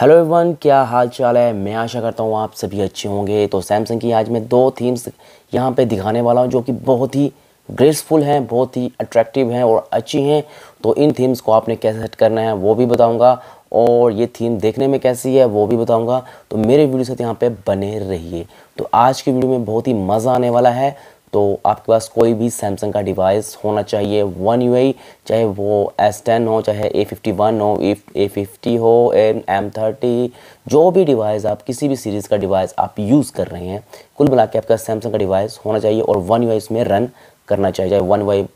hello everyone क्या हाल चाल है मैं आशा करता हूँ आप सभी अच्छे होंगे तो सैमसंग की आज मैं दो थीम्स यहाँ पे दिखाने वाला हूँ जो कि बहुत ही ग्रेसफुल हैं बहुत ही अट्रैक्टिव हैं और अच्छी हैं तो इन थीम्स को आपने कैसे सेट करना है वो भी बताऊँगा और ये थीम देखने में कैसी है वो भी बताऊँगा तो मेरे वीडियो साथ यहाँ पर बने रहिए तो आज की वीडियो में बहुत ही मज़ा आने वाला है तो आपके पास कोई भी सैमसंग का डिवाइस होना चाहिए वन यू चाहे वो एस टेन हो चाहे ए फिफ्टी वन हो ए फिफ्टी हो एम एम थर्टी जो भी डिवाइस आप किसी भी सीरीज़ का डिवाइस आप यूज़ कर रहे हैं कुल मिला के आपका सैमसंग का डिवाइस होना चाहिए और वन यू इसमें रन करना चाहिए चाहे one UI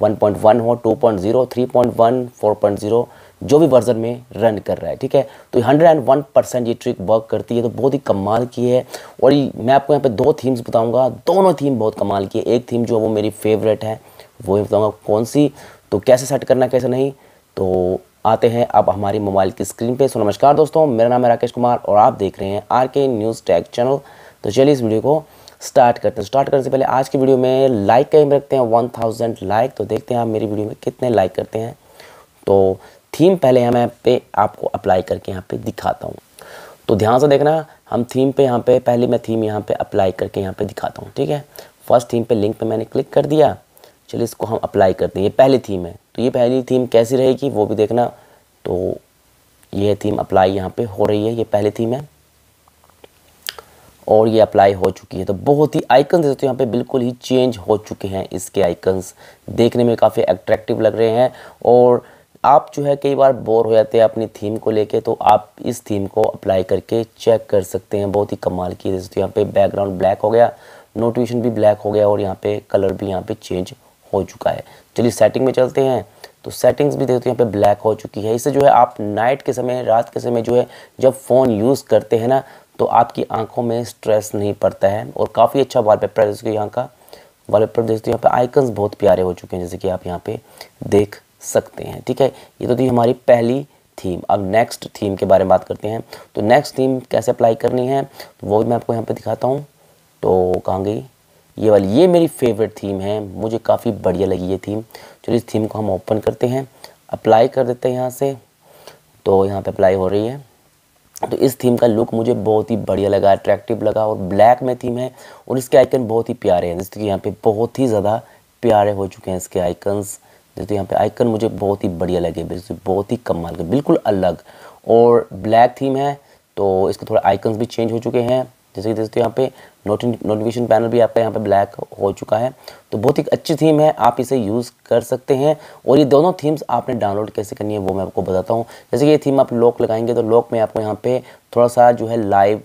one point one हो two point zero three point one four point zero जो भी वर्जन में रन कर रहा है ठीक है तो 101 परसेंट ये ट्रिक वर्क करती है तो बहुत ही कमाल की है और मैं आपको यहाँ पे दो थीम्स बताऊंगा दोनों थीम बहुत कमाल की है एक थीम जो वो मेरी फेवरेट है वो ही बताऊँगा कौन सी तो कैसे सेट करना कैसे नहीं तो आते हैं आप हमारी मोबाइल की स्क्रीन पर सो नमस्कार दोस्तों मेरा नाम है राकेश कुमार और आप देख रहे हैं आर के न्यूज़ टैग चैनल तो चलिए इस वीडियो को स्टार्ट करते हैं स्टार्ट करने से पहले आज की वीडियो में लाइक का एम रखते हैं वन थाउजेंड लाइक तो देखते हैं आप मेरी वीडियो में कितने लाइक करते हैं तो थीम पहले हम यहाँ पे आपको अप्लाई करके यहाँ पे दिखाता हूँ तो ध्यान से देखना हम थीम पे यहाँ पे पहले मैं थीम यहाँ पे अप्लाई करके यहाँ पे दिखाता हूँ ठीक है फर्स्ट थीम पे लिंक पे मैंने क्लिक कर दिया चलिए इसको हम अप्लाई करते हैं ये पहली थीम है तो ये पहली थीम कैसी रहेगी वो भी देखना तो ये थीम अप्लाई यहाँ पे हो रही है ये पहली थीम है और ये अप्लाई हो चुकी है तो बहुत ही आइकन देते हो यहाँ पे बिल्कुल ही चेंज हो चुके हैं इसके आइकन्स देखने में काफ़ी अट्रैक्टिव लग रहे हैं और आप जो है कई बार बोर हो जाते हैं अपनी थीम को लेके तो आप इस थीम को अप्लाई करके चेक कर सकते हैं बहुत ही कमाल की जैसे तो यहाँ पे बैकग्राउंड ब्लैक हो गया नोटिफिकेशन भी ब्लैक हो गया और यहाँ पे कलर भी यहाँ पे चेंज हो चुका है चलिए सेटिंग में चलते हैं तो सेटिंग्स भी देखते हैं यहाँ पे ब्लैक हो चुकी है इससे जो है आप नाइट के समय रात के समय जो है जब फ़ोन यूज़ करते हैं ना तो आपकी आंखों में स्ट्रेस नहीं पड़ता है और काफ़ी अच्छा वाल पेपर है यहाँ का वाल पेपर देखते हैं यहाँ पे आइकन्स बहुत प्यारे हो चुके हैं जैसे कि आप यहाँ पे देख सकते हैं ठीक है ये तो थी हमारी पहली थीम अब नेक्स्ट थीम के बारे में बात करते हैं तो नेक्स्ट थीम कैसे अप्लाई करनी है तो वो मैं आपको यहाँ पर दिखाता हूँ तो कहाँ गई ये वाली ये मेरी फेवरेट थीम है मुझे काफ़ी बढ़िया लगी ये थीम चलिए इस थीम को हम ओपन करते हैं अप्लाई कर देते हैं यहाँ से तो यहाँ पे अप्लाई हो रही है तो इस थीम का लुक मुझे बहुत ही बढ़िया लगा अट्रैक्टिव लगा और ब्लैक में थीम है और इसके आइकन बहुत ही प्यारे हैं जिसके यहाँ पे बहुत ही ज़्यादा प्यारे हो चुके हैं इसके आइकन्स जैसे तो यहाँ पे आइकन मुझे बहुत ही बढ़िया लगे बहुत ही कम के बिल्कुल अलग और ब्लैक थीम है तो इसके थोड़े आइकन भी चेंज हो चुके हैं जैसे कि दोस्तों यहाँ पे नोटिफिकेशन पैनल भी आपका यहाँ पे ब्लैक हो चुका है तो बहुत ही अच्छी थीम है आप इसे यूज़ कर सकते हैं और ये दोनों थीम्स आपने डाउनलोड कैसे करनी है वो मैं आपको बताता हूँ जैसे कि ये थीम आप लॉक लगाएंगे तो लॉक में आपको यहाँ पे थोड़ा सा जो है लाइव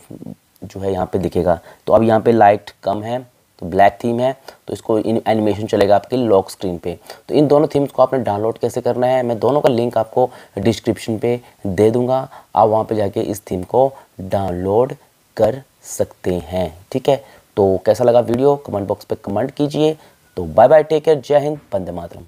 जो है यहाँ पे दिखेगा तो अब यहाँ पे लाइट कम है ब्लैक थीम है तो इसको इन एनिमेशन चलेगा आपके लॉक स्क्रीन पे तो इन दोनों थीम्स को आपने डाउनलोड कैसे करना है मैं दोनों का लिंक आपको डिस्क्रिप्शन पे दे दूंगा आप वहाँ पे जाके इस थीम को डाउनलोड कर सकते हैं ठीक है तो कैसा लगा वीडियो कमेंट बॉक्स पर कमेंट कीजिए तो बाय बाय टेक केयर जय हिंद बंदे मातरम